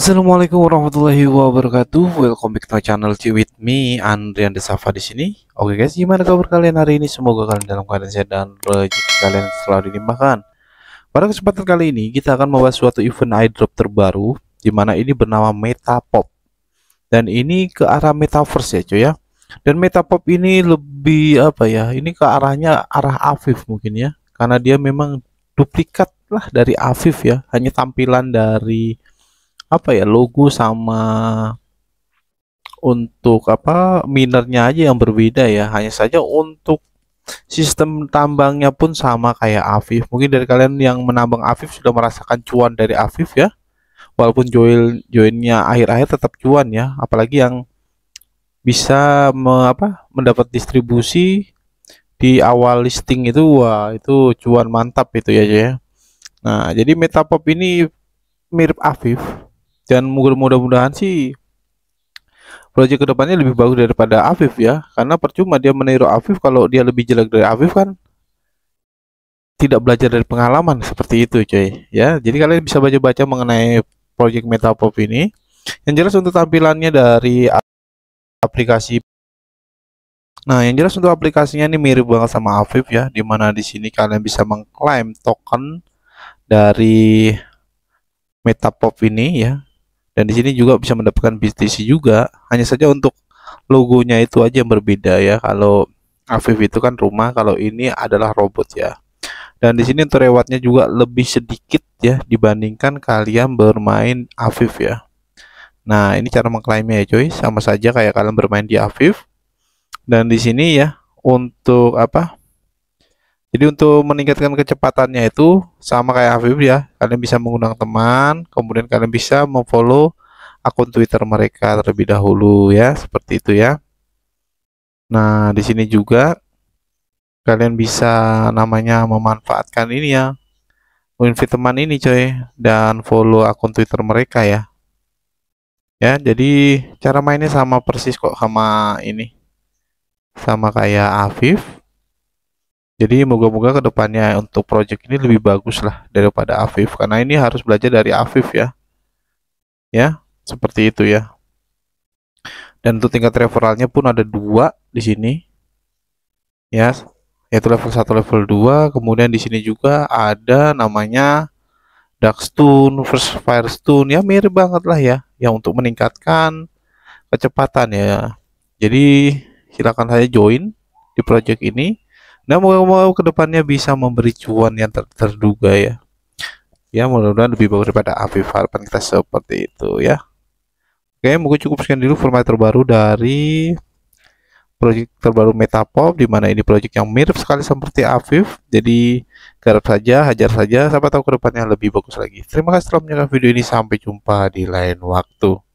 Assalamualaikum warahmatullahi wabarakatuh. Welcome back to my channel C with me Andrian Desafa di sini. Oke okay guys, gimana kabar kalian hari ini? Semoga kalian dalam keadaan sehat dan rezeki kalian selalu dilimpahkan. Pada kesempatan kali ini kita akan membahas suatu event airdrop terbaru di mana ini bernama Metapop. Dan ini ke arah metaverse ya, cuy ya. Dan Metapop ini lebih apa ya? Ini ke arahnya arah Afif mungkin ya. Karena dia memang duplikat lah dari Afif ya, hanya tampilan dari apa ya logo sama untuk apa minernya aja yang berbeda ya hanya saja untuk sistem tambangnya pun sama kayak Afif mungkin dari kalian yang menambang Afif sudah merasakan cuan dari Afif ya walaupun join joinnya akhir-akhir tetap cuan ya apalagi yang bisa me, apa mendapat distribusi di awal listing itu wah itu cuan mantap itu ya ya nah jadi Metapop ini mirip Afif dan mudah-mudahan sih proyek kedepannya lebih bagus daripada Afif ya karena percuma dia meniru Afif kalau dia lebih jelek dari Afif kan tidak belajar dari pengalaman seperti itu cuy ya jadi kalian bisa baca-baca mengenai proyek Metapop ini yang jelas untuk tampilannya dari aplikasi Nah, yang jelas untuk aplikasinya ini mirip banget sama Afif ya, dimana di sini kalian bisa mengklaim token dari Metapop ini ya dan di sini juga bisa mendapatkan BTC juga hanya saja untuk logonya itu aja yang berbeda ya kalau Aviv itu kan rumah kalau ini adalah robot ya dan di sini untuk rewardnya juga lebih sedikit ya dibandingkan kalian bermain Aviv ya nah ini cara mengklaimnya ya coy sama saja kayak kalian bermain di Aviv dan di sini ya untuk apa jadi untuk meningkatkan kecepatannya itu sama kayak Afif ya, kalian bisa mengundang teman, kemudian kalian bisa memfollow akun Twitter mereka terlebih dahulu ya, seperti itu ya. Nah, di sini juga kalian bisa namanya memanfaatkan ini ya. Winfit teman ini coy dan follow akun Twitter mereka ya. Ya, jadi cara mainnya sama persis kok sama ini. Sama kayak Afif. Jadi moga-moga kedepannya untuk project ini lebih bagus lah daripada Afif karena ini harus belajar dari Afif ya. Ya, seperti itu ya dan untuk tingkat referralnya pun ada dua di sini ya yaitu level 1 level 2 kemudian di sini juga ada namanya Darkstone, First Firestone ya mirip banget lah ya yang untuk meningkatkan kecepatan ya jadi silakan saya join di project ini dan mau ke kedepannya bisa memberi cuan yang ter terduga ya ya mudah-mudahan lebih baik daripada api kita seperti itu ya Oke, mungkin cukup sekian dulu format terbaru dari project terbaru Metapop di mana ini project yang mirip sekali seperti Afif. Jadi garap saja, hajar saja, siapa tahu kedepannya lebih bagus lagi. Terima kasih telah menyaksikan video ini. Sampai jumpa di lain waktu.